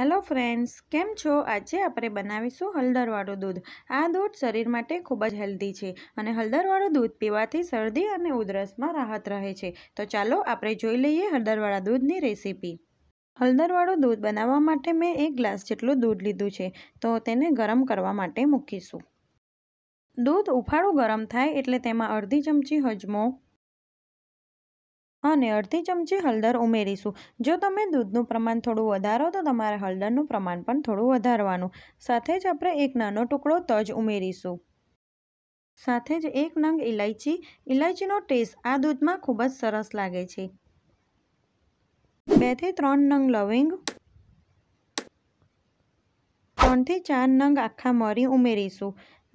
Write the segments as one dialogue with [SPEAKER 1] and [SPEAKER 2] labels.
[SPEAKER 1] hello friends કેમ છો આજે આપણે બનાવીશું હળદરવાળું દૂધ આ દૂધ શરીર માટે ખૂબ જ હેલ્ધી છે અને હળદરવાળું દૂધ પીવાથી શરદી અને ઉધરસમાં રાહત રહે છે તો ચાલો આપણે જોઈ લઈએ હળદરવાળા દૂધની રેસીપી હળદરવાળું દૂધ બનાવવા માટે મેં એક ગ્લાસ જેટલું દૂધ લીધું છે તો તેને ગરમ કરવા માટે મૂકીશું દૂધ ઉફાળું ગરમ થાય એટલે તેમાં અડધી ચમચી હજમો અને અડધી ચમચી હળદર ઉમેરીશું જો તમે દૂધનું પ્રમાણ થોડું વધારો તો તમારે હળદરનું પ્રમાણ પણ થોડું વધારવાનું સાથે જ આપણે એક નાનો ટુકડો તજ ઉમેરીશું સાથે જ એક નંગ ઇલાયચી ઇલાયચીનો ટેસ્ટ આ દૂધમાં ખૂબ જ સરસ લાગે છે બેથી ત્રણ નંગ લવિંગ ત્રણથી ચાર નંગ આખા મરી ઉમેરીશું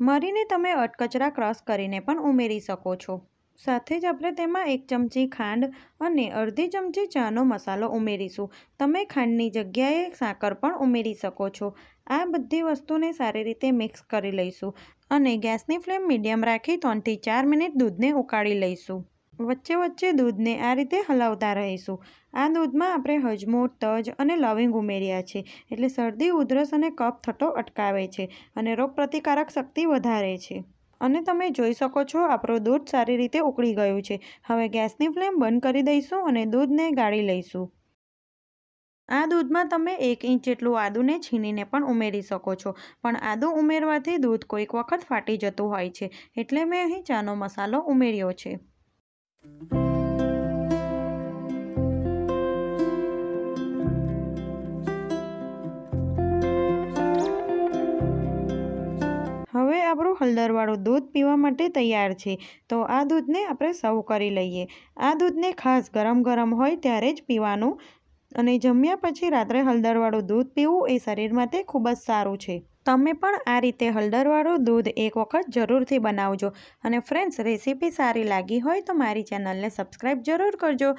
[SPEAKER 1] મરીને તમે અટકચરા ક્રશ કરીને પણ ઉમેરી શકો છો સાથે જ આપણે તેમાં એક ચમચી ખાંડ અને અડધી ચમચી ચાનો મસાલો ઉમેરીશું તમે ખાંડની જગ્યાએ સાકર પણ ઉમેરી શકો છો આ બધી વસ્તુને સારી રીતે મિક્સ કરી લઈશું અને ગેસની ફ્લેમ મીડિયમ રાખી ત્રણથી ચાર મિનિટ દૂધને ઉકાળી લઈશું વચ્ચે વચ્ચે દૂધને આ રીતે હલાવતા રહીશું આ દૂધમાં આપણે હજમો તજ અને લવિંગ ઉમેર્યા છે એટલે શરદી ઉધરસ અને કફ થતો અટકાવે છે અને રોગપ્રતિકારક શક્તિ વધારે છે અને તમે જોઈ શકો છો આપણું દૂધ સારી રીતે ઉકળી ગયું છે હવે ગેસની ફ્લેમ બંધ કરી દઈશું અને દૂધને ગાળી લઈશું આ દૂધમાં તમે એક ઇંચ જેટલું આદુને છીણીને પણ ઉમેરી શકો છો પણ આદુ ઉમેરવાથી દૂધ કોઈક વખત ફાટી જતું હોય છે એટલે મેં અહીં ચાનો મસાલો ઉમેર્યો છે આપણું હળદરવાળું દૂધ પીવા માટે તૈયાર છે તો આ દૂધને આપણે સર્વ કરી લઈએ આ દૂધને ખાસ ગરમ ગરમ હોય ત્યારે જ પીવાનું અને જમ્યા પછી રાત્રે હળદરવાળું દૂધ પીવું એ શરીર માટે ખૂબ જ સારું છે તમે પણ આ રીતે હળદરવાળું દૂધ એક વખત જરૂરથી બનાવજો અને ફ્રેન્ડ્સ રેસીપી સારી લાગી હોય તો મારી ચેનલને સબસ્ક્રાઈબ જરૂર કરજો